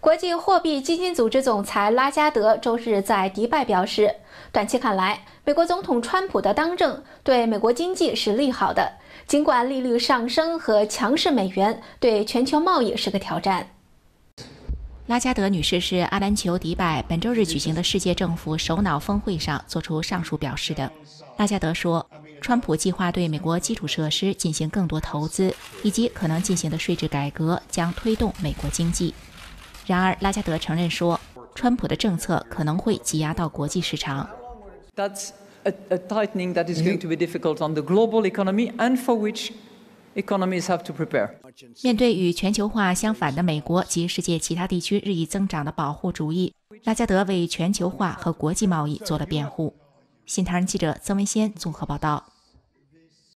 国际货币基金组织总裁拉加德周日在迪拜表示，短期看来，美国总统川普的当政对美国经济是利好的，尽管利率上升和强势美元对全球贸易是个挑战。拉加德女士是阿联酋迪拜本周日举行的世界政府首脑峰会上作出上述表示的。拉加德说，川普计划对美国基础设施进行更多投资，以及可能进行的税制改革将推动美国经济。然而，拉加德承认说，川普的政策可能会挤压到国际市场。That's a tightening that is going to be difficult on the global economy and for which economies have to prepare. 面对与全球化相反的美国及世界其他地区日益增长的保护主义，拉加德为全球化和国际贸易做了辩护。新唐人记者曾文仙综合报道。